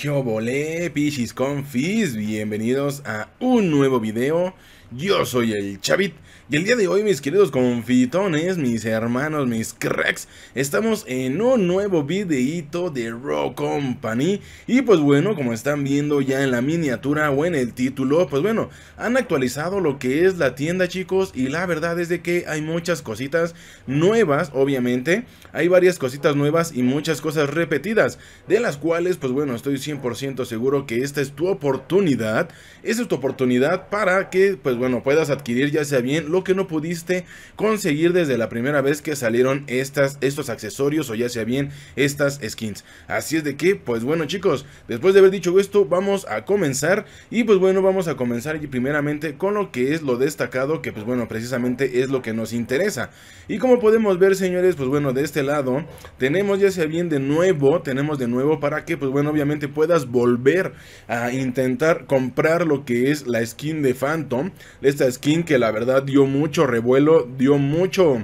¿Qué obole, Pichis Confis? Bienvenidos a un nuevo video yo soy el Chavit y el día de hoy mis queridos confitones, mis hermanos, mis cracks, estamos en un nuevo videito de Raw Company y pues bueno, como están viendo ya en la miniatura o en el título, pues bueno, han actualizado lo que es la tienda chicos y la verdad es de que hay muchas cositas nuevas, obviamente, hay varias cositas nuevas y muchas cosas repetidas, de las cuales pues bueno, estoy 100% seguro que esta es tu oportunidad, Esa es tu oportunidad para que pues bueno, puedas adquirir ya sea bien lo que no pudiste conseguir desde la primera vez que salieron estas, estos accesorios o ya sea bien estas skins. Así es de que, pues bueno chicos, después de haber dicho esto, vamos a comenzar y pues bueno, vamos a comenzar primeramente con lo que es lo destacado, que pues bueno, precisamente es lo que nos interesa. Y como podemos ver señores, pues bueno, de este lado tenemos ya sea bien de nuevo, tenemos de nuevo para que pues bueno, obviamente puedas volver a intentar comprar lo que es la skin de Phantom esta skin que la verdad dio mucho revuelo, dio mucho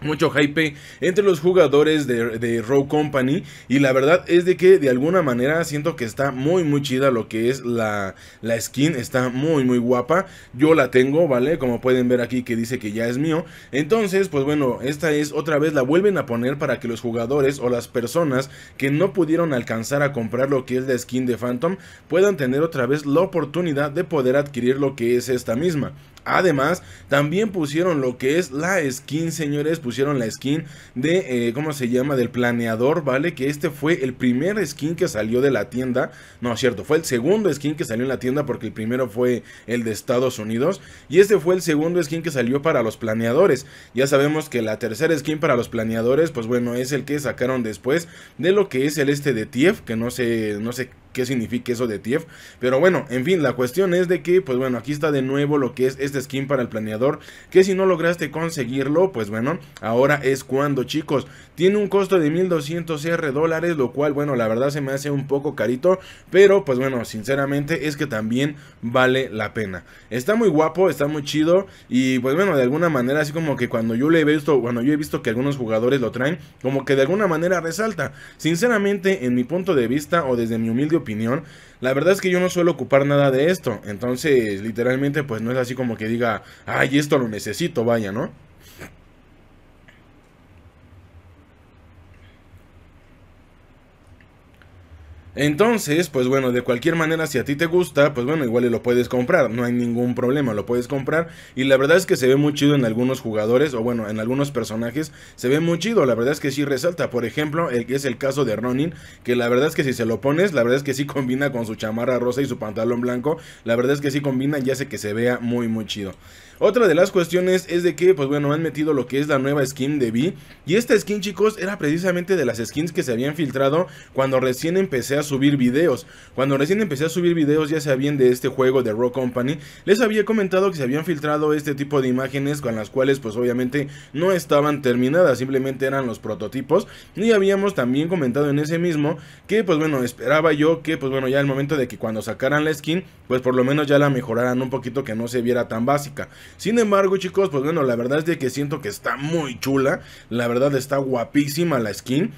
mucho hype entre los jugadores de, de, Row Company y la verdad es de que de alguna manera siento que está muy muy chida lo que es la, la skin, está muy muy guapa, yo la tengo, ¿vale? Como pueden ver aquí que dice que ya es mío, entonces pues bueno, esta es otra vez la vuelven a poner para que los jugadores o las personas que no pudieron alcanzar a comprar lo que es la skin de Phantom puedan tener otra vez la oportunidad de poder adquirir lo que es esta misma. Además, también pusieron lo que es la skin, señores. Pusieron la skin de, eh, ¿cómo se llama? Del planeador, ¿vale? Que este fue el primer skin que salió de la tienda. No, cierto, fue el segundo skin que salió en la tienda porque el primero fue el de Estados Unidos. Y este fue el segundo skin que salió para los planeadores. Ya sabemos que la tercera skin para los planeadores, pues bueno, es el que sacaron después de lo que es el este de Tief, que no sé, no sé qué significa eso de TF. Pero bueno, en fin, la cuestión es de que, pues bueno, aquí está de nuevo lo que es este skin para el planeador. Que si no lograste conseguirlo, pues bueno, ahora es cuando, chicos. Tiene un costo de 1200 R dólares, lo cual, bueno, la verdad se me hace un poco carito. Pero pues bueno, sinceramente es que también vale la pena. Está muy guapo, está muy chido. Y pues bueno, de alguna manera, así como que cuando yo le he visto, cuando yo he visto que algunos jugadores lo traen, como que de alguna manera resalta. Sinceramente, en mi punto de vista o desde mi humilde opinión, opinión. La verdad es que yo no suelo ocupar nada de esto. Entonces, literalmente, pues no es así como que diga, ay, esto lo necesito, vaya, ¿no? Entonces, pues bueno, de cualquier manera, si a ti te gusta, pues bueno, igual lo puedes comprar, no hay ningún problema, lo puedes comprar. Y la verdad es que se ve muy chido en algunos jugadores, o bueno, en algunos personajes, se ve muy chido, la verdad es que sí resalta. Por ejemplo, el que es el caso de Ronin, que la verdad es que si se lo pones, la verdad es que sí combina con su chamarra rosa y su pantalón blanco, la verdad es que sí combina y hace que se vea muy, muy chido. Otra de las cuestiones es de que, pues bueno, han metido lo que es la nueva skin de Vi. Y esta skin, chicos, era precisamente de las skins que se habían filtrado cuando recién empecé a subir videos. Cuando recién empecé a subir videos ya sabían de este juego de Rock Company, les había comentado que se habían filtrado este tipo de imágenes con las cuales pues obviamente no estaban terminadas, simplemente eran los prototipos y habíamos también comentado en ese mismo que pues bueno, esperaba yo que pues bueno, ya el momento de que cuando sacaran la skin, pues por lo menos ya la mejoraran un poquito que no se viera tan básica. Sin embargo, chicos, pues bueno, la verdad es de que siento que está muy chula, la verdad está guapísima la skin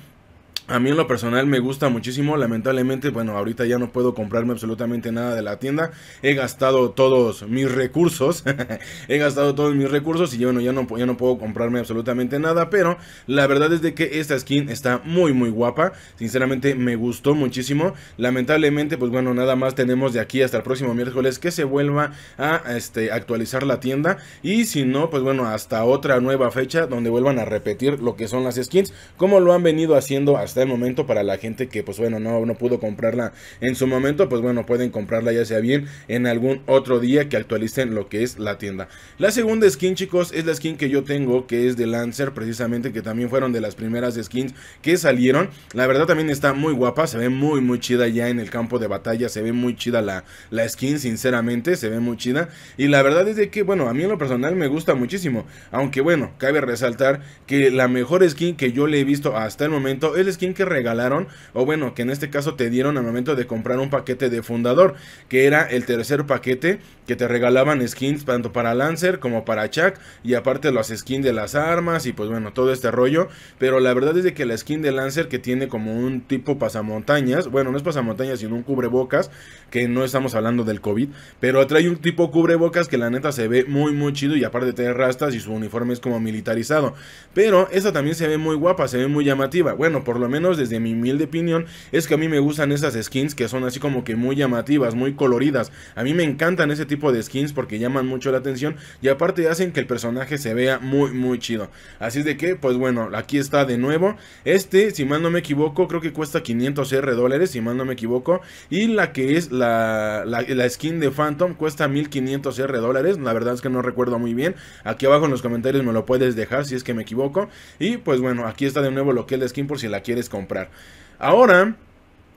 a mí en lo personal me gusta muchísimo, lamentablemente, bueno, ahorita ya no puedo comprarme absolutamente nada de la tienda. He gastado todos mis recursos, he gastado todos mis recursos y bueno, ya no, ya no puedo comprarme absolutamente nada, pero la verdad es de que esta skin está muy muy guapa, sinceramente me gustó muchísimo. Lamentablemente, pues bueno, nada más tenemos de aquí hasta el próximo miércoles que se vuelva a este, actualizar la tienda y si no, pues bueno, hasta otra nueva fecha donde vuelvan a repetir lo que son las skins, como lo han venido haciendo hasta el momento para la gente que pues bueno no, no pudo comprarla en su momento pues bueno pueden comprarla ya sea bien en algún otro día que actualicen lo que es la tienda la segunda skin chicos es la skin que yo tengo que es de Lancer precisamente que también fueron de las primeras skins que salieron la verdad también está muy guapa se ve muy muy chida ya en el campo de batalla se ve muy chida la, la skin sinceramente se ve muy chida y la verdad es de que bueno a mí en lo personal me gusta muchísimo aunque bueno cabe resaltar que la mejor skin que yo le he visto hasta el momento es la skin que regalaron, o bueno, que en este caso te dieron al momento de comprar un paquete de fundador, que era el tercer paquete que te regalaban skins tanto para Lancer como para Chuck, y aparte las skins de las armas y pues bueno, todo este rollo, pero la verdad es de que la skin de Lancer que tiene como un tipo pasamontañas, bueno, no es pasamontañas, sino un cubrebocas, que no estamos hablando del COVID, pero trae un tipo cubrebocas que la neta se ve muy muy chido y aparte tiene rastas y su uniforme es como militarizado, pero esta también se ve muy guapa, se ve muy llamativa, bueno, por lo menos menos desde mi mil de opinión, es que a mí me gustan esas skins que son así como que muy llamativas, muy coloridas. A mí me encantan ese tipo de skins porque llaman mucho la atención y aparte hacen que el personaje se vea muy, muy chido. Así es de que, pues bueno, aquí está de nuevo. Este, si mal no me equivoco, creo que cuesta 500 R dólares, si mal no me equivoco. Y la que es la, la, la skin de Phantom cuesta 1500 R dólares. La verdad es que no recuerdo muy bien. Aquí abajo en los comentarios me lo puedes dejar si es que me equivoco. Y pues bueno, aquí está de nuevo lo que es la skin por si la quieres comprar. Ahora,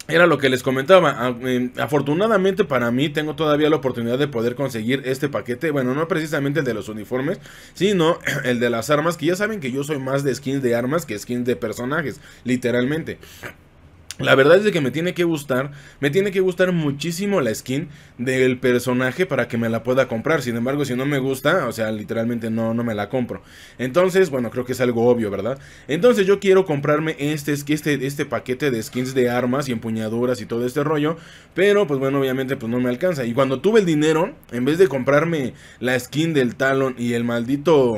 era lo que les comentaba. Ah, eh, afortunadamente para mí tengo todavía la oportunidad de poder conseguir este paquete. Bueno, no precisamente el de los uniformes, sino el de las armas. Que ya saben que yo soy más de skins de armas que skins de personajes, literalmente. La verdad es que me tiene que gustar, me tiene que gustar muchísimo la skin del personaje para que me la pueda comprar. Sin embargo, si no me gusta, o sea, literalmente no, no me la compro. Entonces, bueno, creo que es algo obvio, ¿verdad? Entonces yo quiero comprarme este, este, este paquete de skins de armas y empuñaduras y todo este rollo. Pero, pues bueno, obviamente pues no me alcanza. Y cuando tuve el dinero, en vez de comprarme la skin del Talon y el maldito...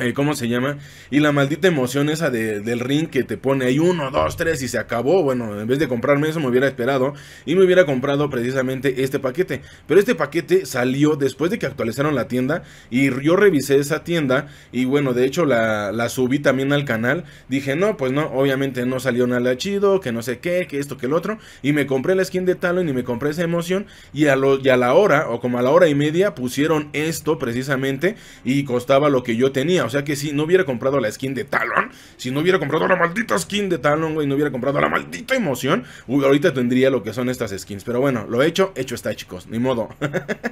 Eh, ¿Cómo se llama? Y la maldita emoción esa del ring que te pone ahí uno, dos, 3 y se acabó. Bueno, en vez de comprarme eso me hubiera esperado y me hubiera comprado precisamente este paquete. Pero este paquete salió después de que actualizaron la tienda y yo revisé esa tienda y bueno, de hecho la, subí también al canal. Dije, no, pues no, obviamente no salió nada chido, que no sé qué, que esto, que el otro. Y me compré la skin de Talon y me compré esa emoción y a, lo, y a la hora o como a la hora y media pusieron esto precisamente y costaba lo que yo tenía. O sea que si no hubiera comprado la skin de Talon, si no hubiera comprado la maldita skin de Talon, güey, no hubiera comprado la maldita emoción, uy, ahorita tendría lo que son estas skins. Pero bueno, lo he hecho, hecho está, chicos. Ni modo.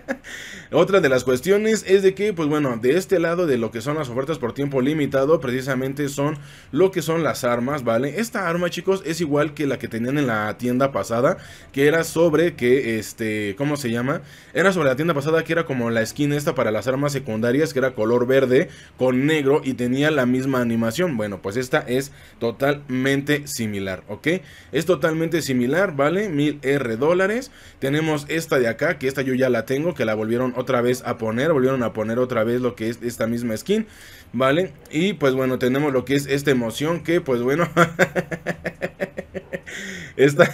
Otra de las cuestiones es de que, pues bueno, de este lado de lo que son las ofertas por tiempo limitado, precisamente son lo que son las armas, ¿vale? Esta arma, chicos, es igual que la que tenían en la tienda pasada, que era sobre que, este, ¿cómo se llama? Era sobre la tienda pasada que era como la skin esta para las armas secundarias, que era color verde, con negro y tenía la misma animación. Bueno, pues esta es totalmente similar, ¿ok? Es totalmente similar, ¿vale? mil R dólares. Tenemos esta de acá, que esta yo ya la tengo, que la volvieron otra vez a poner, volvieron a poner otra vez lo que es esta misma skin, ¿vale? Y pues bueno, tenemos lo que es esta emoción, que pues bueno... Esta.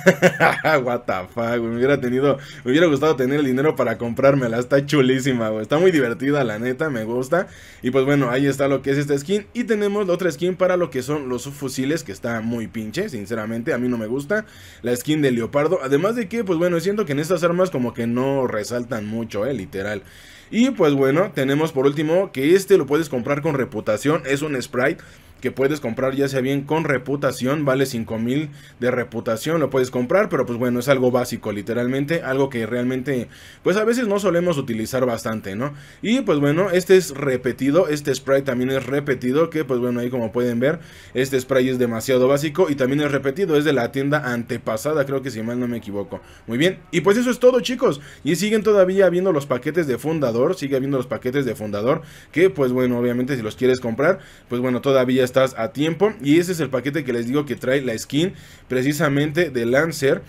What the fuck, güey. Me hubiera tenido. Me hubiera gustado tener el dinero para comprármela. Está chulísima, güey. Está muy divertida, la neta. Me gusta. Y pues bueno, ahí está lo que es esta skin. Y tenemos la otra skin para lo que son los fusiles. Que está muy pinche, sinceramente. A mí no me gusta. La skin de leopardo. Además de que, pues bueno, siento que en estas armas como que no resaltan mucho, eh, literal. Y pues bueno, tenemos por último que este lo puedes comprar con reputación. Es un sprite que puedes comprar ya sea bien con reputación, vale 5000 de reputación, lo puedes comprar, pero pues bueno, es algo básico literalmente, algo que realmente pues a veces no solemos utilizar bastante, ¿no? Y pues bueno, este es repetido, este spray también es repetido, que pues bueno, ahí como pueden ver, este spray es demasiado básico y también es repetido, es de la tienda antepasada, creo que si mal no me equivoco. Muy bien, y pues eso es todo chicos, y siguen todavía viendo los paquetes de fundador, sigue habiendo los paquetes de fundador, que pues bueno, obviamente si los quieres comprar, pues bueno, todavía estás a tiempo. Y ese es el paquete que les digo que trae la skin precisamente de Lancer.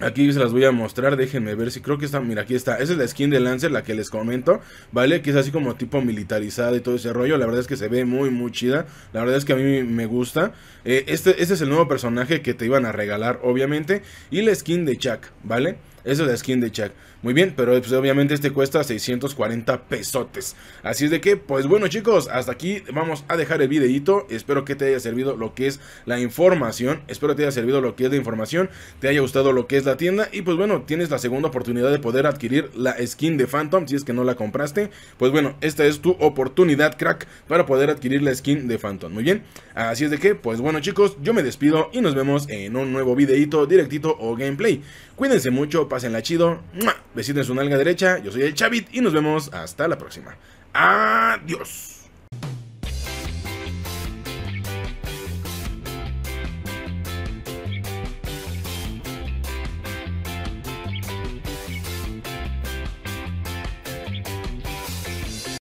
Aquí se las voy a mostrar, déjenme ver si creo que está, mira aquí está, esa es la skin de Lancer, la que les comento, ¿vale? Que es así como tipo militarizada y todo ese rollo, la verdad es que se ve muy muy chida, la verdad es que a mí me gusta. Eh, este, este es el nuevo personaje que te iban a regalar, obviamente, y la skin de Chuck, ¿vale? Esa es la skin de Chuck. Muy bien, pero pues, obviamente este cuesta 640 pesotes. Así es de que, pues bueno chicos, hasta aquí vamos a dejar el videito. Espero que te haya servido lo que es la información. Espero que te haya servido lo que es la información. Te haya gustado lo que es la tienda. Y pues bueno, tienes la segunda oportunidad de poder adquirir la skin de Phantom si es que no la compraste. Pues bueno, esta es tu oportunidad, crack, para poder adquirir la skin de Phantom. Muy bien, así es de que, pues bueno chicos, yo me despido y nos vemos en un nuevo videito directito o gameplay. Cuídense mucho, en la chido. besitos su nalga derecha. Yo soy el Chavit y nos vemos hasta la próxima. Adiós.